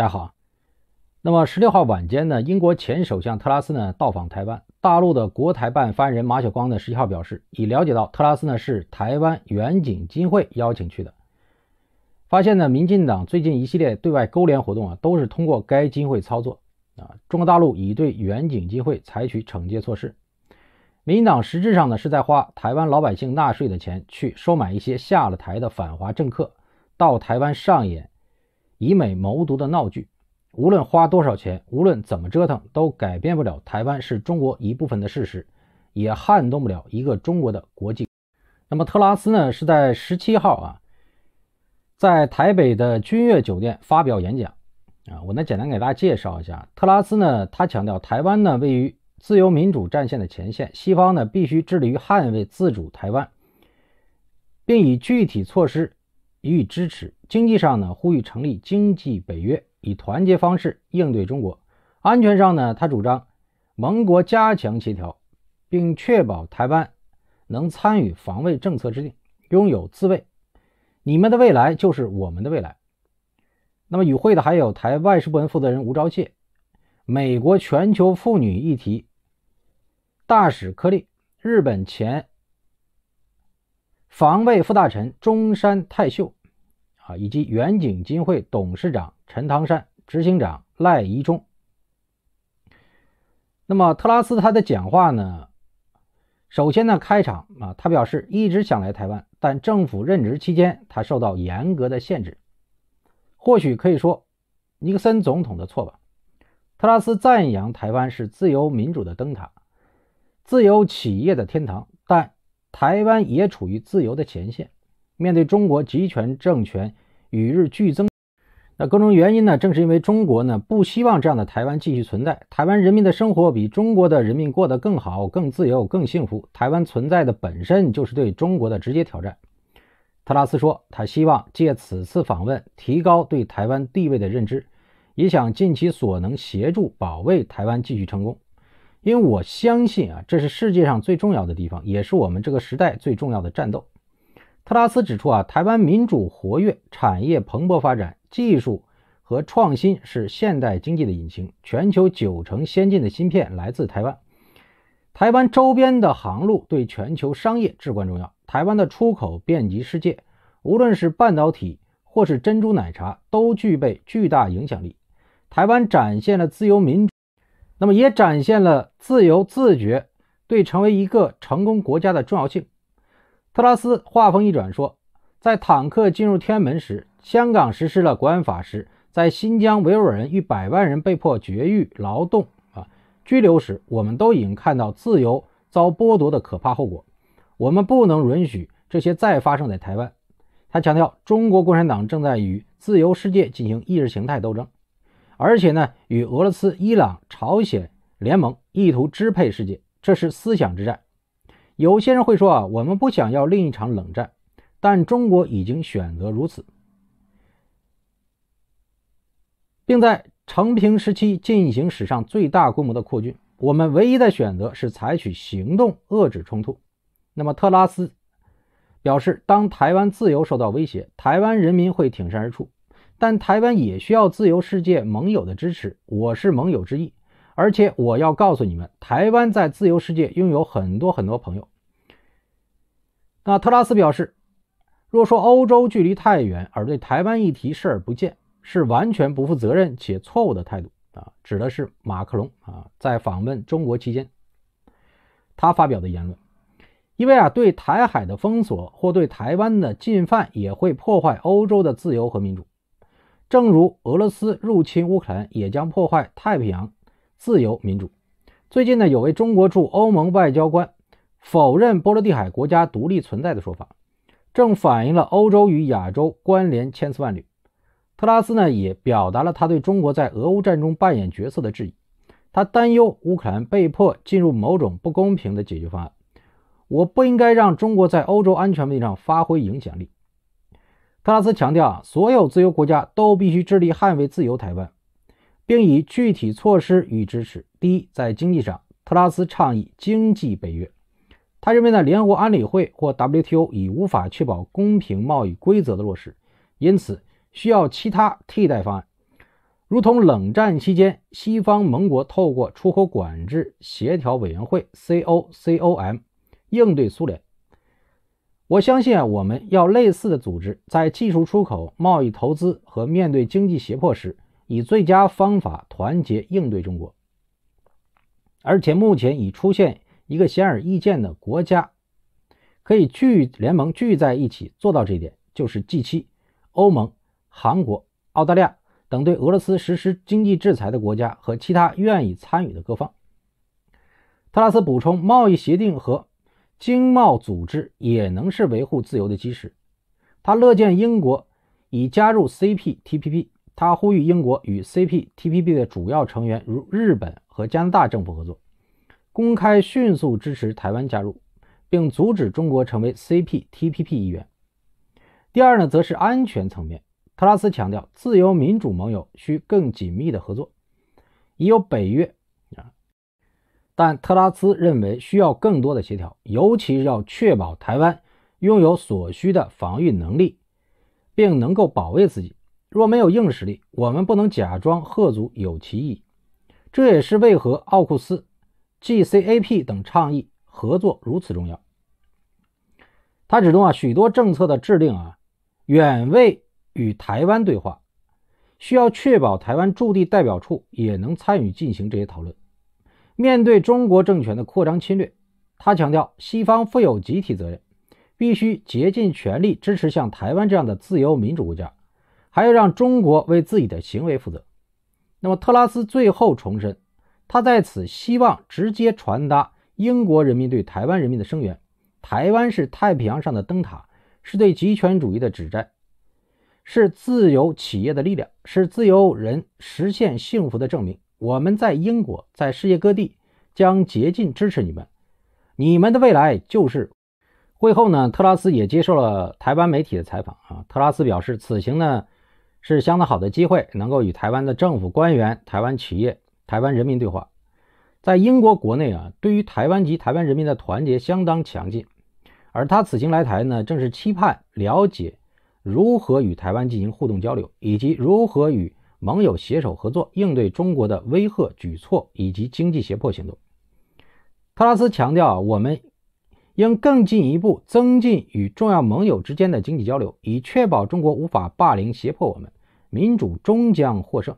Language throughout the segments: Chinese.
大家好。那么十六号晚间呢，英国前首相特拉斯呢到访台湾。大陆的国台办发言人马晓光呢，十一号表示，已了解到特拉斯呢是台湾远景金会邀请去的。发现呢，民进党最近一系列对外勾连活动啊，都是通过该金会操作。啊，中国大陆已对远景金会采取惩戒措施。民进党实质上呢是在花台湾老百姓纳税的钱，去收买一些下了台的反华政客，到台湾上演。以美谋独的闹剧，无论花多少钱，无论怎么折腾，都改变不了台湾是中国一部分的事实，也撼动不了一个中国的国际。那么特拉斯呢，是在十七号啊，在台北的君悦酒店发表演讲啊。我呢，简单给大家介绍一下，特拉斯呢，他强调台湾呢位于自由民主战线的前线，西方呢必须致力于捍卫自主台湾，并以具体措施。予以支持，经济上呢，呼吁成立经济北约，以团结方式应对中国；安全上呢，他主张盟国加强协调，并确保台湾能参与防卫政策制定，拥有自卫。你们的未来就是我们的未来。那么与会的还有台外事部门负责人吴钊燮、美国全球妇女议题大使柯利、日本前。防卫副大臣中山泰秀啊，以及远景金会董事长陈唐山、执行长赖宜中。那么特拉斯他的讲话呢？首先呢，开场啊，他表示一直想来台湾，但政府任职期间他受到严格的限制。或许可以说尼克森总统的错吧。特拉斯赞扬台湾是自由民主的灯塔，自由企业的天堂。台湾也处于自由的前线，面对中国集权政权与日俱增。那各种原因呢？正是因为中国呢不希望这样的台湾继续存在。台湾人民的生活比中国的人民过得更好、更自由、更幸福。台湾存在的本身就是对中国的直接挑战。特拉斯说，他希望借此次访问提高对台湾地位的认知，也想尽其所能协助保卫台湾继续成功。因为我相信啊，这是世界上最重要的地方，也是我们这个时代最重要的战斗。特拉斯指出啊，台湾民主活跃，产业蓬勃发展，技术和创新是现代经济的引擎。全球九成先进的芯片来自台湾。台湾周边的航路对全球商业至关重要。台湾的出口遍及世界，无论是半导体或是珍珠奶茶，都具备巨大影响力。台湾展现了自由民主。那么也展现了自由自觉对成为一个成功国家的重要性。特拉斯话锋一转说，在坦克进入天安门时，香港实施了国安法时，在新疆维吾尔人逾百万人被迫绝育、劳动、啊拘留时，我们都已经看到自由遭剥夺的可怕后果。我们不能允许这些再发生在台湾。他强调，中国共产党正在与自由世界进行意识形态斗争。而且呢，与俄罗斯、伊朗、朝鲜联盟意图支配世界，这是思想之战。有些人会说啊，我们不想要另一场冷战，但中国已经选择如此，并在成平时期进行史上最大规模的扩军。我们唯一的选择是采取行动遏制冲突。那么特拉斯表示，当台湾自由受到威胁，台湾人民会挺身而出。但台湾也需要自由世界盟友的支持，我是盟友之一，而且我要告诉你们，台湾在自由世界拥有很多很多朋友。那特拉斯表示，若说欧洲距离太远而对台湾议题视而不见，是完全不负责任且错误的态度啊！指的是马克龙啊，在访问中国期间他发表的言论，因为啊，对台海的封锁或对台湾的进犯也会破坏欧洲的自由和民主。正如俄罗斯入侵乌克兰，也将破坏太平洋自由民主。最近呢，有位中国驻欧盟外交官否认波罗的海国家独立存在的说法，正反映了欧洲与亚洲关联千丝万缕。特拉斯呢，也表达了他对中国在俄乌战中扮演角色的质疑。他担忧乌克兰被迫进入某种不公平的解决方案。我不应该让中国在欧洲安全问题上发挥影响力。特拉斯强调啊，所有自由国家都必须致力捍卫自由台湾，并以具体措施予以支持。第一，在经济上，特拉斯倡议经济北约。他认为呢，联合国安理会或 WTO 已无法确保公平贸易规则的落实，因此需要其他替代方案，如同冷战期间西方盟国透过出口管制协调委员会 （COCOM） 应对苏联。我相信啊，我们要类似的组织，在技术出口、贸易、投资和面对经济胁迫时，以最佳方法团结应对中国。而且目前已出现一个显而易见的国家，可以聚联盟聚在一起做到这一点，就是 G7、欧盟、韩国、澳大利亚等对俄罗斯实施经济制裁的国家和其他愿意参与的各方。特拉斯补充，贸易协定和。经贸组织也能是维护自由的基石。他乐见英国已加入 CPTPP，他呼吁英国与 CPTPP 的主要成员如日本和加拿大政府合作，公开迅速支持台湾加入，并阻止中国成为 CPTPP 一员。第二呢，则是安全层面，特拉斯强调自由民主盟友需更紧密的合作，已有北约。但特拉斯认为需要更多的协调，尤其要确保台湾拥有所需的防御能力，并能够保卫自己。若没有硬实力，我们不能假装贺足有其意义。这也是为何奥库斯、G C A P 等倡议合作如此重要。他指出啊，许多政策的制定啊，远未与台湾对话，需要确保台湾驻地代表处也能参与进行这些讨论。面对中国政权的扩张侵略，他强调西方负有集体责任，必须竭尽全力支持像台湾这样的自由民主国家，还要让中国为自己的行为负责。那么，特拉斯最后重申，他在此希望直接传达英国人民对台湾人民的声援。台湾是太平洋上的灯塔，是对极权主义的指摘，是自由企业的力量，是自由人实现幸福的证明。我们在英国，在世界各地将竭尽支持你们。你们的未来就是。会后呢，特拉斯也接受了台湾媒体的采访啊。特拉斯表示，此行呢是相当好的机会，能够与台湾的政府官员、台湾企业、台湾人民对话。在英国国内啊，对于台湾及台湾人民的团结相当强劲。而他此行来台呢，正是期盼了解如何与台湾进行互动交流，以及如何与。盟友携手合作应对中国的威吓举措以及经济胁迫行动。特拉斯强调，啊，我们应更进一步增进与重要盟友之间的经济交流，以确保中国无法霸凌胁迫我们。民主终将获胜。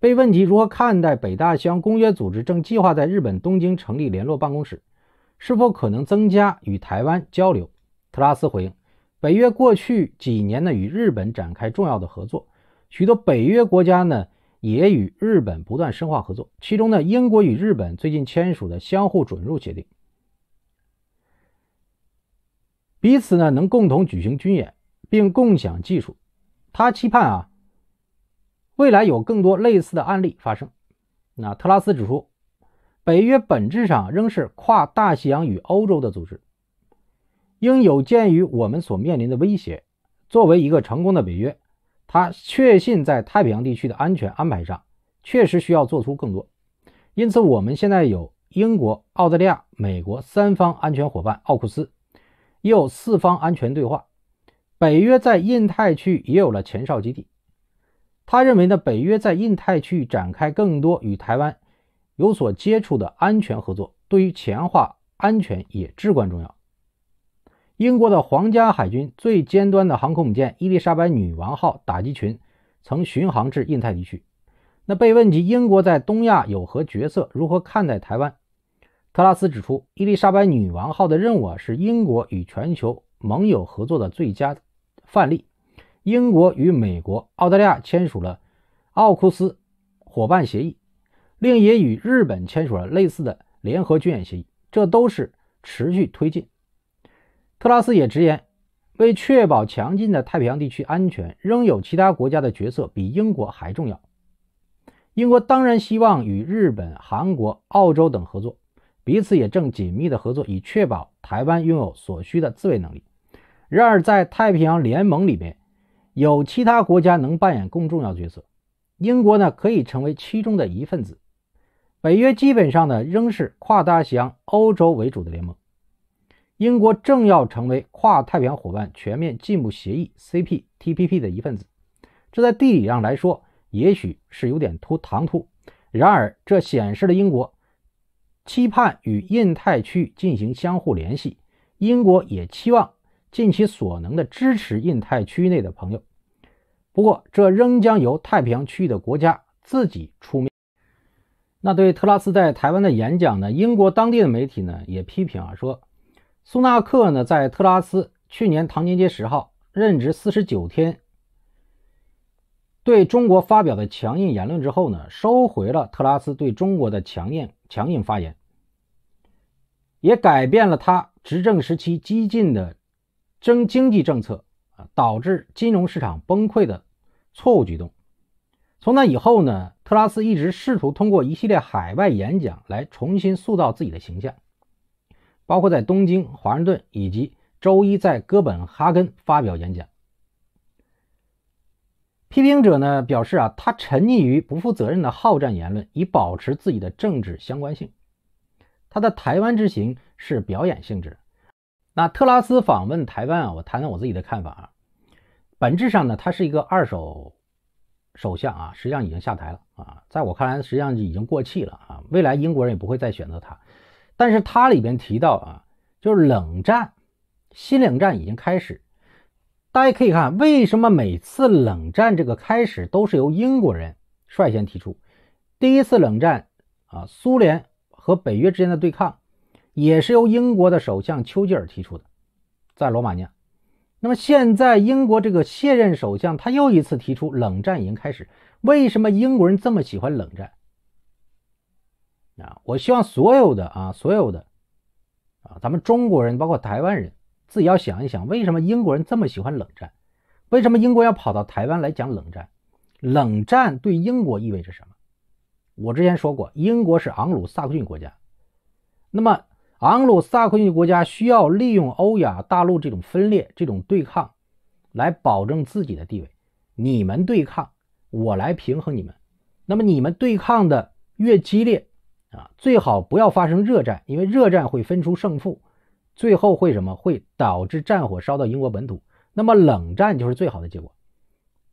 被问及如何看待北大西洋公约组织正计划在日本东京成立联络办公室，是否可能增加与台湾交流，特拉斯回应，北约过去几年呢与日本展开重要的合作。许多北约国家呢也与日本不断深化合作，其中呢英国与日本最近签署的相互准入协定，彼此呢能共同举行军演并共享技术。他期盼啊未来有更多类似的案例发生。那特拉斯指出，北约本质上仍是跨大西洋与欧洲的组织，应有鉴于我们所面临的威胁，作为一个成功的北约。他确信在太平洋地区的安全安排上，确实需要做出更多。因此，我们现在有英国、澳大利亚、美国三方安全伙伴，奥库斯也有四方安全对话。北约在印太区也有了前哨基地。他认为呢，北约在印太区域展开更多与台湾有所接触的安全合作，对于强化安全也至关重要。英国的皇家海军最尖端的航空母舰“伊丽莎白女王号”打击群曾巡航至印太地区。那被问及英国在东亚有何角色，如何看待台湾，特拉斯指出：“伊丽莎白女王号的任务啊，是英国与全球盟友合作的最佳范例。英国与美国、澳大利亚签署了奥库斯伙伴协议，另也与日本签署了类似的联合军演协议。这都是持续推进。”特拉斯也直言，为确保强劲的太平洋地区安全，仍有其他国家的角色比英国还重要。英国当然希望与日本、韩国、澳洲等合作，彼此也正紧密的合作，以确保台湾拥有所需的自卫能力。然而，在太平洋联盟里面，有其他国家能扮演更重要角色。英国呢，可以成为其中的一份子。北约基本上呢，仍是跨大西洋、欧洲为主的联盟。英国正要成为跨太平洋伙伴全面进步协议 （CPTPP） 的一份子，这在地理上来说，也许是有点突唐突。然而，这显示了英国期盼与印太区域进行相互联系。英国也期望尽其所能的支持印太区内的朋友。不过，这仍将由太平洋区域的国家自己出面。那对特拉斯在台湾的演讲呢？英国当地的媒体呢也批评啊说。苏纳克呢，在特拉斯去年唐宁街十号任职四十九天，对中国发表的强硬言论之后呢，收回了特拉斯对中国的强硬强硬发言，也改变了他执政时期激进的争经济政策啊，导致金融市场崩溃的错误举动。从那以后呢，特拉斯一直试图通过一系列海外演讲来重新塑造自己的形象。包括在东京、华盛顿以及周一在哥本哈根发表演讲。批评者呢表示啊，他沉溺于不负责任的好战言论，以保持自己的政治相关性。他的台湾之行是表演性质。那特拉斯访问台湾啊，我谈谈我自己的看法啊。本质上呢，他是一个二手首相啊，实际上已经下台了啊。在我看来，实际上已经过气了啊。未来英国人也不会再选择他。但是它里边提到啊，就是冷战，新冷战已经开始。大家可以看，为什么每次冷战这个开始都是由英国人率先提出？第一次冷战啊，苏联和北约之间的对抗，也是由英国的首相丘吉尔提出的，在罗马尼亚。那么现在英国这个卸任首相他又一次提出冷战已经开始。为什么英国人这么喜欢冷战？啊！我希望所有的啊，所有的啊，咱们中国人包括台湾人自己要想一想，为什么英国人这么喜欢冷战？为什么英国要跑到台湾来讲冷战？冷战对英国意味着什么？我之前说过，英国是昂鲁萨克逊国家，那么昂鲁萨克逊国家需要利用欧亚大陆这种分裂、这种对抗来保证自己的地位。你们对抗，我来平衡你们。那么你们对抗的越激烈，啊，最好不要发生热战，因为热战会分出胜负，最后会什么？会导致战火烧到英国本土。那么冷战就是最好的结果，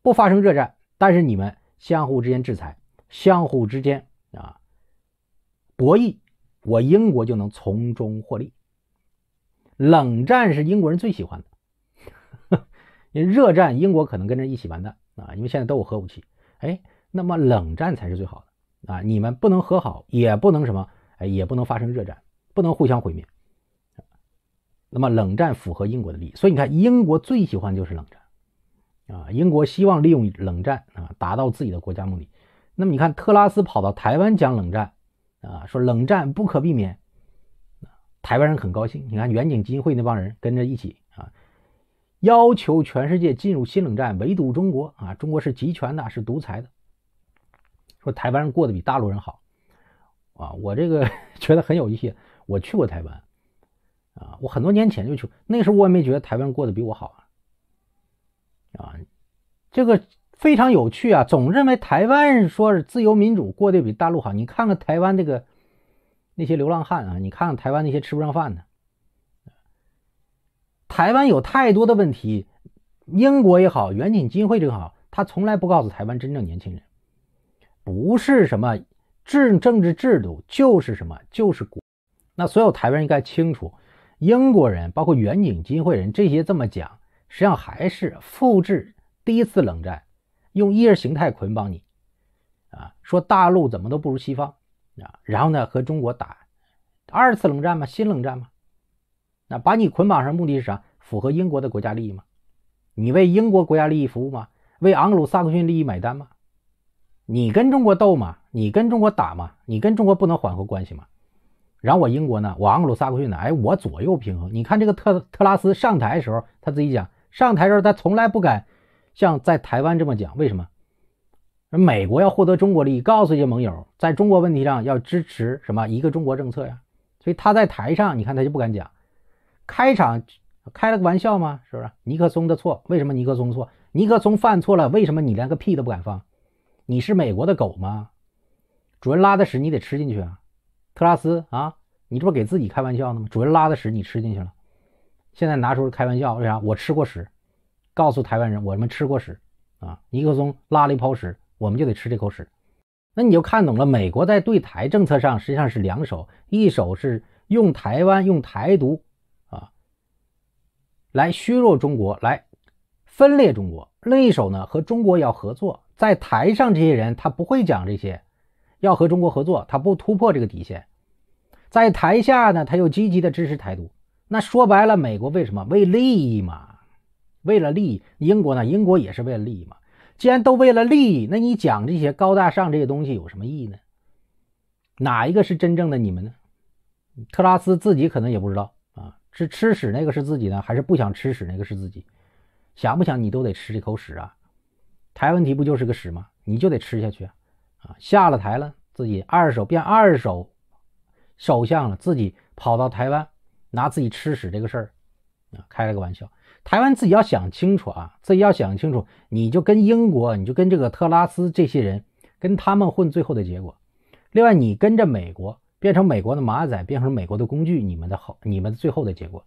不发生热战，但是你们相互之间制裁，相互之间啊博弈，我英国就能从中获利。冷战是英国人最喜欢的，因为热战英国可能跟着一起完蛋啊，因为现在都有核武器。哎，那么冷战才是最好的。啊，你们不能和好，也不能什么，哎，也不能发生热战，不能互相毁灭。那么冷战符合英国的利益，所以你看，英国最喜欢就是冷战啊。英国希望利用冷战啊，达到自己的国家目的。那么你看，特拉斯跑到台湾讲冷战啊，说冷战不可避免，台湾人很高兴。你看远景基金会那帮人跟着一起啊，要求全世界进入新冷战，围堵中国啊。中国是集权的，是独裁的。说台湾人过得比大陆人好，啊，我这个 觉得很有一些。我去过台湾，啊，我很多年前就去，那时候我也没觉得台湾过得比我好啊。啊，这个非常有趣啊，总认为台湾人说是自由民主过得比大陆好。你看看台湾这个那些流浪汉啊，你看看台湾那些吃不上饭的，台湾有太多的问题。英国也好，远景金汇这个好，他从来不告诉台湾真正年轻人。不是什么制政治制度，就是什么就是国。那所有台湾人应该清楚，英国人包括远景金会人这些这么讲，实际上还是复制第一次冷战，用意识形态捆绑你啊，说大陆怎么都不如西方啊，然后呢和中国打二次冷战吗？新冷战吗？那把你捆绑上目的是啥？符合英国的国家利益吗？你为英国国家利益服务吗？为昂格鲁萨克逊利益买单吗？你跟中国斗吗？你跟中国打吗？你跟中国不能缓和关系吗？然后我英国呢？我盎格鲁撒克逊呢？哎，我左右平衡。你看这个特特拉斯上台的时候，他自己讲，上台时候他从来不敢像在台湾这么讲，为什么？美国要获得中国利益，告诉一些盟友，在中国问题上要支持什么一个中国政策呀？所以他在台上，你看他就不敢讲。开场开了个玩笑吗？是不是尼克松的错？为什么尼克松错？尼克松犯错了，为什么你连个屁都不敢放？你是美国的狗吗？主人拉的屎你得吃进去啊，特拉斯啊，你这不给自己开玩笑呢吗？主人拉的屎你吃进去了，现在拿出开玩笑，为啥？我吃过屎，告诉台湾人我们吃过屎啊！尼克松拉了一泡屎，我们就得吃这口屎。那你就看懂了，美国在对台政策上实际上是两手：一手是用台湾、用台独啊来削弱中国、来分裂中国；另一手呢，和中国要合作。在台上，这些人他不会讲这些，要和中国合作，他不突破这个底线。在台下呢，他又积极的支持台独。那说白了，美国为什么为利益嘛？为了利益，英国呢？英国也是为了利益嘛？既然都为了利益，那你讲这些高大上这些东西有什么意义呢？哪一个是真正的你们呢？特拉斯自己可能也不知道啊，是吃屎那个是自己呢，还是不想吃屎那个是自己？想不想你都得吃这口屎啊？台湾题不就是个屎吗？你就得吃下去啊！啊，下了台了，自己二手变二手首相了，自己跑到台湾拿自己吃屎这个事儿啊开了个玩笑。台湾自己要想清楚啊，自己要想清楚，你就跟英国，你就跟这个特拉斯这些人，跟他们混，最后的结果。另外，你跟着美国变成美国的马仔，变成美国的工具，你们的后，你们最后的结果。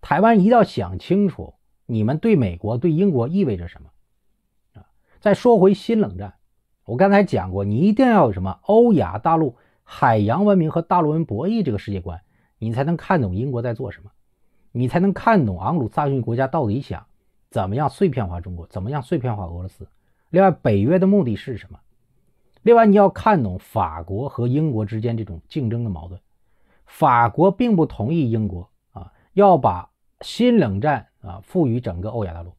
台湾一定要想清楚，你们对美国、对英国意味着什么。再说回新冷战，我刚才讲过，你一定要有什么欧亚大陆海洋文明和大陆文博弈这个世界观，你才能看懂英国在做什么，你才能看懂昂鲁萨逊国家到底想怎么样碎片化中国，怎么样碎片化俄罗斯。另外，北约的目的是什么？另外，你要看懂法国和英国之间这种竞争的矛盾，法国并不同意英国啊要把新冷战啊赋予整个欧亚大陆。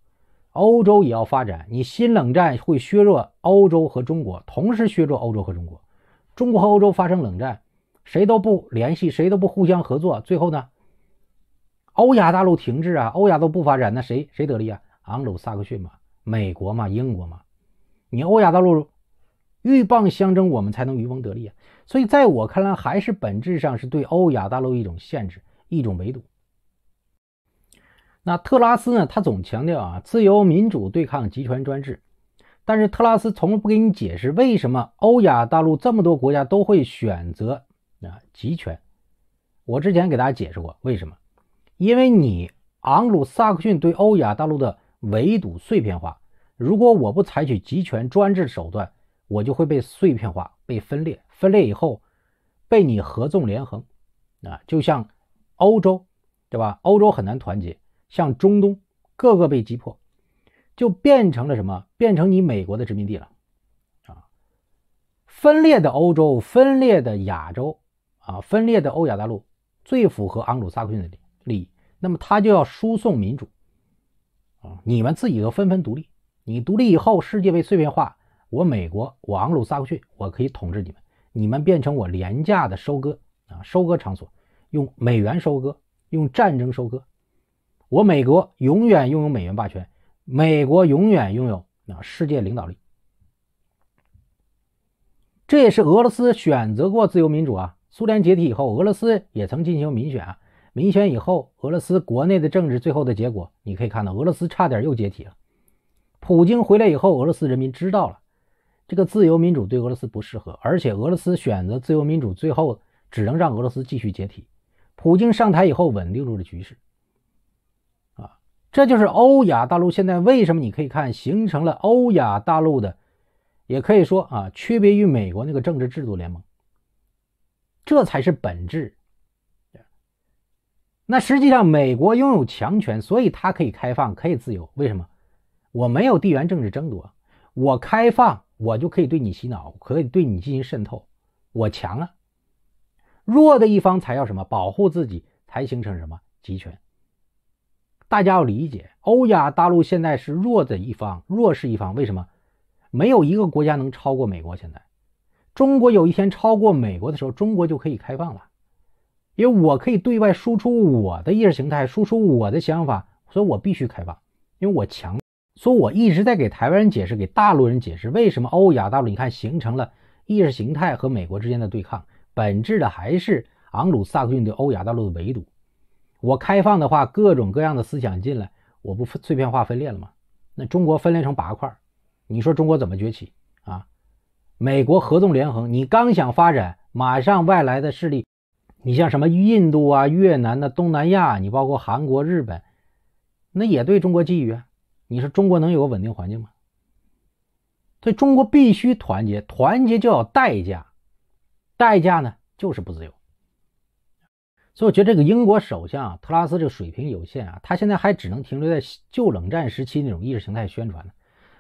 欧洲也要发展，你新冷战会削弱欧洲和中国，同时削弱欧洲和中国。中国和欧洲发生冷战，谁都不联系，谁都不互相合作，最后呢？欧亚大陆停滞啊，欧亚都不发展，那谁谁得利啊？昂鲁萨克逊嘛，美国嘛，英国嘛。你欧亚大陆鹬蚌相争，我们才能渔翁得利啊。所以在我看来，还是本质上是对欧亚大陆一种限制，一种围堵。那特拉斯呢？他总强调啊，自由民主对抗集权专制。但是特拉斯从来不给你解释为什么欧亚大陆这么多国家都会选择啊集权。我之前给大家解释过为什么，因为你昂鲁萨克逊对欧亚大陆的围堵碎片化。如果我不采取集权专制手段，我就会被碎片化、被分裂。分裂以后，被你合纵连横啊，就像欧洲，对吧？欧洲很难团结。向中东各个被击破，就变成了什么？变成你美国的殖民地了，啊！分裂的欧洲，分裂的亚洲，啊，分裂的欧亚大陆，最符合昂鲁萨克逊的利益。那么他就要输送民主，啊！你们自己都纷纷独立，你独立以后，世界被碎片化，我美国，我昂鲁萨克逊，我可以统治你们，你们变成我廉价的收割，啊，收割场所，用美元收割，用战争收割。我美国永远拥有美元霸权，美国永远拥有啊世界领导力。这也是俄罗斯选择过自由民主啊。苏联解体以后，俄罗斯也曾进行民选啊，民选以后，俄罗斯国内的政治最后的结果，你可以看到俄罗斯差点又解体了。普京回来以后，俄罗斯人民知道了，这个自由民主对俄罗斯不适合，而且俄罗斯选择自由民主，最后只能让俄罗斯继续解体。普京上台以后，稳定住了局势。这就是欧亚大陆现在为什么？你可以看形成了欧亚大陆的，也可以说啊，区别于美国那个政治制度联盟，这才是本质。那实际上，美国拥有强权，所以它可以开放，可以自由。为什么？我没有地缘政治争夺，我开放，我就可以对你洗脑，可以对你进行渗透。我强了，弱的一方才要什么保护自己，才形成什么集权。大家要理解，欧亚大陆现在是弱的一方，弱势一方。为什么？没有一个国家能超过美国。现在，中国有一天超过美国的时候，中国就可以开放了，因为我可以对外输出我的意识形态，输出我的想法，所以我必须开放，因为我强。所以我一直在给台湾人解释，给大陆人解释，为什么欧亚大陆你看形成了意识形态和美国之间的对抗，本质的还是昂鲁萨克逊对欧亚大陆的围堵。我开放的话，各种各样的思想进来，我不碎片化分裂了吗？那中国分裂成八块，你说中国怎么崛起啊？美国合纵连横，你刚想发展，马上外来的势力，你像什么印度啊、越南啊、东南亚，你包括韩国、日本，那也对中国觊觎。你说中国能有个稳定环境吗？所以中国必须团结，团结就要代价，代价呢就是不自由。所以我觉得这个英国首相特拉斯这个水平有限啊，他现在还只能停留在旧冷战时期那种意识形态宣传呢，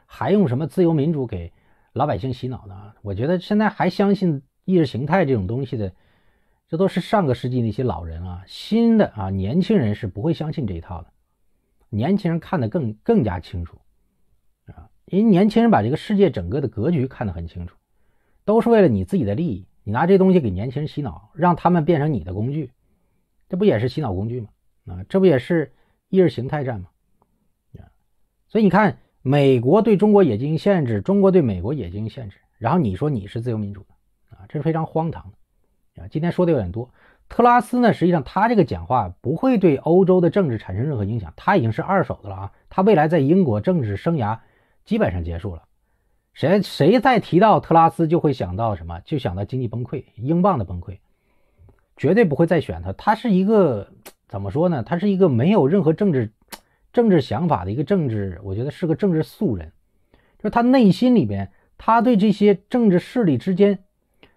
还用什么自由民主给老百姓洗脑呢？我觉得现在还相信意识形态这种东西的，这都是上个世纪那些老人啊，新的啊年轻人是不会相信这一套的。年轻人看得更更加清楚啊，因为年轻人把这个世界整个的格局看得很清楚，都是为了你自己的利益，你拿这东西给年轻人洗脑，让他们变成你的工具。这不也是洗脑工具吗？啊，这不也是意识形态战吗？啊，所以你看，美国对中国也进行限制，中国对美国也进行限制。然后你说你是自由民主的啊，这是非常荒唐的啊。今天说的有点多。特拉斯呢，实际上他这个讲话不会对欧洲的政治产生任何影响，他已经是二手的了啊。他未来在英国政治生涯基本上结束了。谁谁再提到特拉斯，就会想到什么？就想到经济崩溃，英镑的崩溃。绝对不会再选他，他是一个怎么说呢？他是一个没有任何政治政治想法的一个政治，我觉得是个政治素人。就是他内心里边，他对这些政治势力之间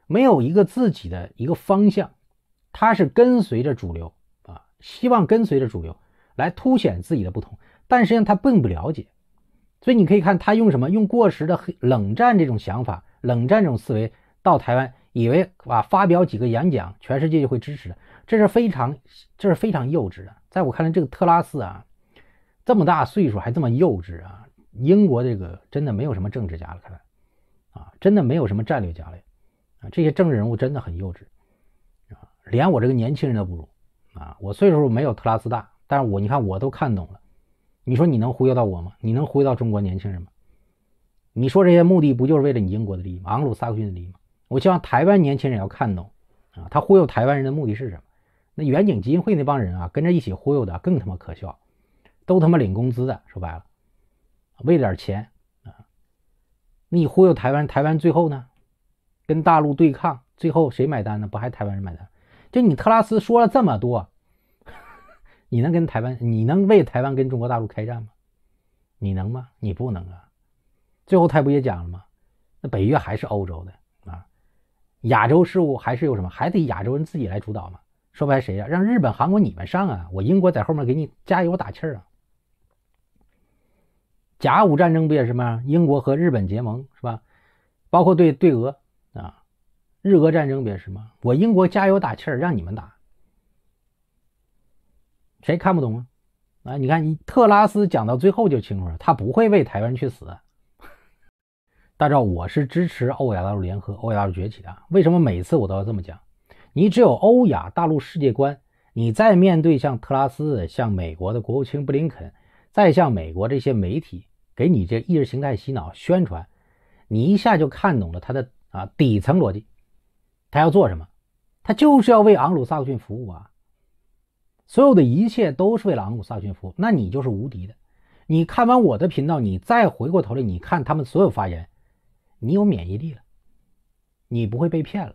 没有一个自己的一个方向，他是跟随着主流啊，希望跟随着主流来凸显自己的不同。但实际上他并不了解，所以你可以看他用什么，用过时的冷战这种想法、冷战这种思维到台湾。以为啊，发表几个演讲，全世界就会支持的，这是非常，这是非常幼稚的。在我看来，这个特拉斯啊，这么大岁数还这么幼稚啊！英国这个真的没有什么政治家了，看来啊，真的没有什么战略家了啊！这些政治人物真的很幼稚，连我这个年轻人都不如啊！我岁数没有特拉斯大，但是我你看我都看懂了。你说你能忽悠到我吗？你能忽悠到中国年轻人吗？你说这些目的不就是为了你英国的利益、吗？昂鲁撒克逊的利益吗？我希望台湾年轻人也要看懂，啊，他忽悠台湾人的目的是什么？那远景基金会那帮人啊，跟着一起忽悠的更他妈可笑，都他妈领工资的，说白了，为点钱啊！你忽悠台湾，台湾最后呢，跟大陆对抗，最后谁买单呢？不还台湾人买单？就你特拉斯说了这么多，你能跟台湾，你能为台湾跟中国大陆开战吗？你能吗？你不能啊！最后他不也讲了吗？那北约还是欧洲的。亚洲事务还是由什么？还得亚洲人自己来主导吗？说白谁呀？让日本、韩国你们上啊！我英国在后面给你加油打气儿啊。甲午战争不也是吗？英国和日本结盟是吧？包括对对俄啊，日俄战争不也是吗？我英国加油打气儿，让你们打。谁看不懂啊？啊，你看你特拉斯讲到最后就清楚了，他不会为台湾人去死。大道我是支持欧亚大陆联合、欧亚大陆崛起的。为什么每次我都要这么讲？你只有欧亚大陆世界观，你再面对像特拉斯、像美国的国务卿布林肯，再像美国这些媒体给你这意识形态洗脑宣传，你一下就看懂了他的啊底层逻辑，他要做什么？他就是要为昂鲁萨克逊服务啊！所有的一切都是为了昂鲁萨克逊服务，那你就是无敌的。你看完我的频道，你再回过头来，你看他们所有发言。你有免疫力了，你不会被骗了。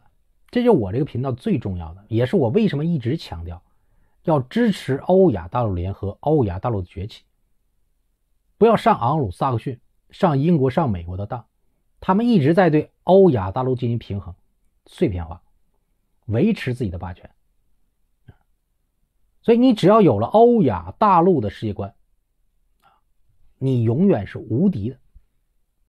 这就我这个频道最重要的，也是我为什么一直强调要支持欧亚大陆联合、欧亚大陆的崛起，不要上昂鲁萨克逊、上英国、上美国的当。他们一直在对欧亚大陆进行平衡、碎片化，维持自己的霸权。所以，你只要有了欧亚大陆的世界观，你永远是无敌的。